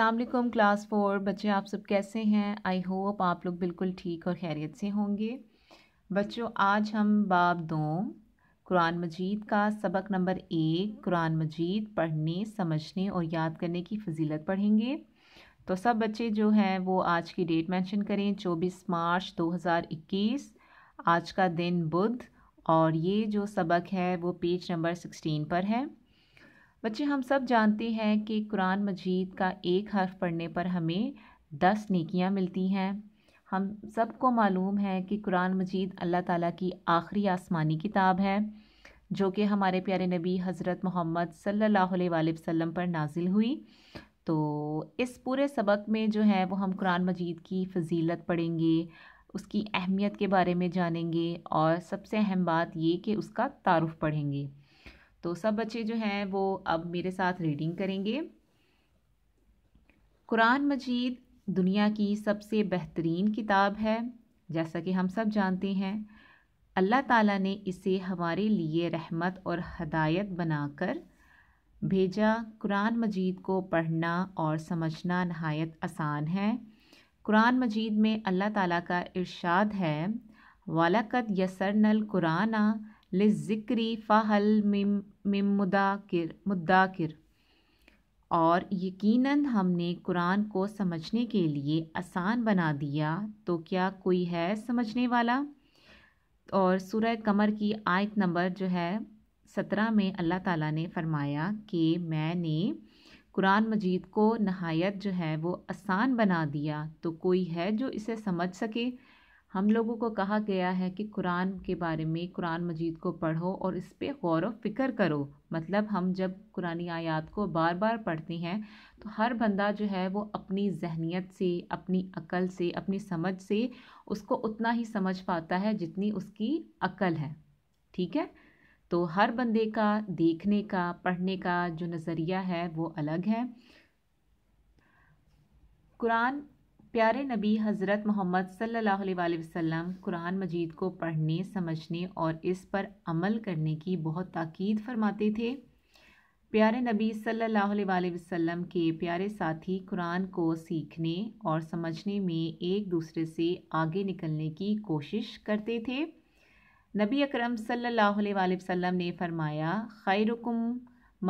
असलकम class four बच्चे आप सब कैसे हैं आई होप आप लोग बिल्कुल ठीक और खैरियत से होंगे बच्चों आज हम बाब दो कुरान मजीद का सबक नंबर एक कुरान मजीद पढ़ने समझने और याद करने की फजीलत पढ़ेंगे तो सब बच्चे जो हैं वो आज की डेट मेंशन करें 24 मार्च 2021 आज का दिन बुध और ये जो सबक है वो पेज नंबर 16 पर है बच्चे हम सब जानते हैं कि कुरान मजीद का एक हर्फ पढ़ने पर हमें दस नेकियां मिलती हैं हम सबको मालूम है कि कुरान मजीद अल्लाह ताला की आखिरी आसमानी किताब है जो कि हमारे प्यारे नबी हज़रत मोहम्मद सल्लल्लाहु अलैहि वसल्लम पर नाजिल हुई तो इस पूरे सबक में जो है वो हम कुरान मजीद की फजीलत पढ़ेंगे उसकी अहमियत के बारे में जानेंगे और सबसे अहम बात ये कि उसका तारफ़ पढ़ेंगे तो सब बच्चे जो हैं वो अब मेरे साथ रीडिंग करेंगे कुरान मजीद दुनिया की सबसे बेहतरीन किताब है जैसा कि हम सब जानते हैं अल्लाह ताला ने इसे हमारे लिए रहमत और हदायत बनाकर भेजा कुरान मजीद को पढ़ना और समझना नहायत आसान है कुरान मजीद में अल्लाह ताला का इरशाद है वालकत यसर नल कुराना लिज़िक्री फ़ाहल मिम मुदाकिर मुद्दाकिर और यकीनन हमने कुरान को समझने के लिए आसान बना दिया तो क्या कोई है समझने वाला और सूरह कमर की आयत नंबर जो है सत्रह में अल्लाह ताला ने फरमाया कि मैंने कुरान मजीद को नहायत जो है वो आसान बना दिया तो कोई है जो इसे समझ सके हम लोगों को कहा गया है कि कुरान के बारे में कुरान मजीद को पढ़ो और इस पर गौर व फिक्र करो मतलब हम जब कुरानी आयात को बार बार पढ़ते हैं तो हर बंदा जो है वो अपनी जहनीत से अपनी अकल से अपनी समझ से उसको उतना ही समझ पाता है जितनी उसकी अकल है ठीक है तो हर बंदे का देखने का पढ़ने का जो नज़रिया है वो अलग है कुरान प्यारे नबी हज़रत मोहम्मद सल्लल्लाहु अलैहि वसल्लम कुरान मजीद को पढ़ने समझने और इस पर अमल करने की बहुत ताक़ीद फरमाते थे प्यारे नबी सल्लल्लाहु अलैहि वसल्लम के प्यारे साथी कुरान को सीखने और समझने में एक दूसरे से आगे निकलने की कोशिश करते थे नबी अकरम सल्लल्लाहु अलैहि वसल्लम ने फरमाया खैरुकुम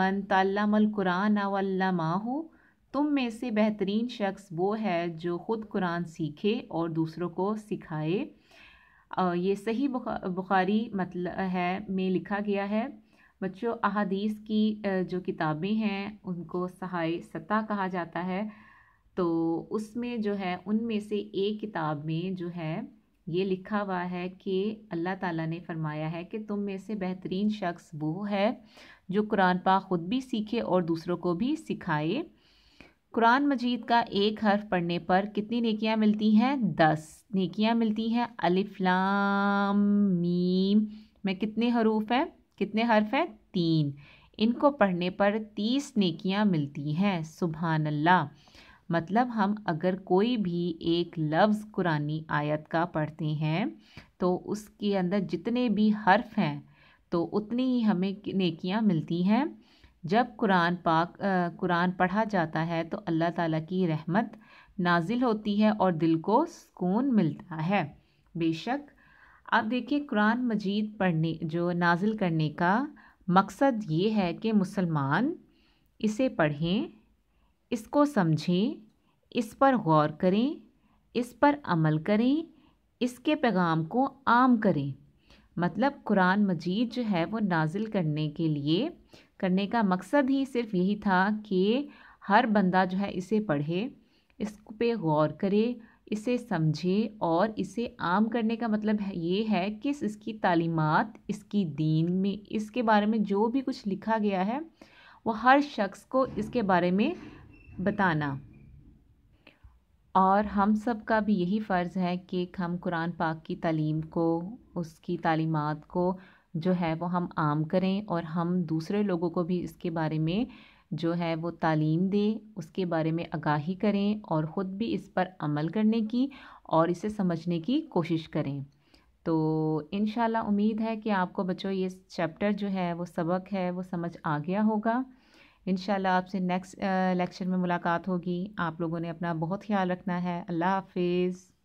मन तल्लमल कुरान वल्लमाहू तुम में से बेहतरीन शख्स वो है जो ख़ुद कुरान सीखे और दूसरों को सिखाए ये सही बुखारी मतलब है में लिखा गया है बच्चों अहादीस की जो किताबें हैं उनको सहाय सत्ता कहा जाता है तो उसमें जो है उनमें से एक किताब में जो है ये लिखा हुआ है कि अल्लाह ताला ने फरमाया है कि तुम में से बेहतरीन शख्स वो है जो कुरान पा ख़ुद भी सीखे और दूसरों को भी सिखाए कुरान मजीद का एक हर्फ पढ़ने पर कितनी नेकियां मिलती हैं दस नेकियां मिलती हैं लाम मीम में कितने हरूफ हैं कितने हर्फ हैं तीन इनको पढ़ने पर तीस नेकियां मिलती हैं सुबहान अल्लाह मतलब हम अगर कोई भी एक लफ्ज़ कुरानी आयत का पढ़ते हैं तो उसके अंदर जितने भी हर्फ हैं तो उतनी ही हमें नेकियां मिलती हैं जब कुरान पाक कुरान पढ़ा जाता है तो अल्लाह ताला की रहमत नाजिल होती है और दिल को सुकून मिलता है बेशक आप देखिए कुरान मजीद पढ़ने जो नाजिल करने का मकसद ये है कि मुसलमान इसे पढ़ें इसको समझें इस पर गौर करें इस पर अमल करें इसके पैगाम को आम करें मतलब कुरान मजीद जो है वो नाजिल करने के लिए करने का मकसद ही सिर्फ यही था कि हर बंदा जो है इसे पढ़े इस पे गौर करे इसे समझे और इसे आम करने का मतलब है ये है कि इसकी तालीमत इसकी दीन में इसके बारे में जो भी कुछ लिखा गया है वो हर शख्स को इसके बारे में बताना और हम सब का भी यही फ़र्ज़ है कि हम कुरान पाक की तालीम को उसकी तालीमत को जो है वो हम आम करें और हम दूसरे लोगों को भी इसके बारे में जो है वो तालीम दें उसके बारे में आगाही करें और ख़ुद भी इस पर अमल करने की और इसे समझने की कोशिश करें तो इन उम्मीद है कि आपको बच्चों ये चैप्टर जो है वो सबक है वो समझ आ गया होगा इन आपसे नेक्स्ट लेक्चर में मुलाकात होगी आप लोगों ने अपना बहुत ख्याल रखना है अल्लाह हाफिज़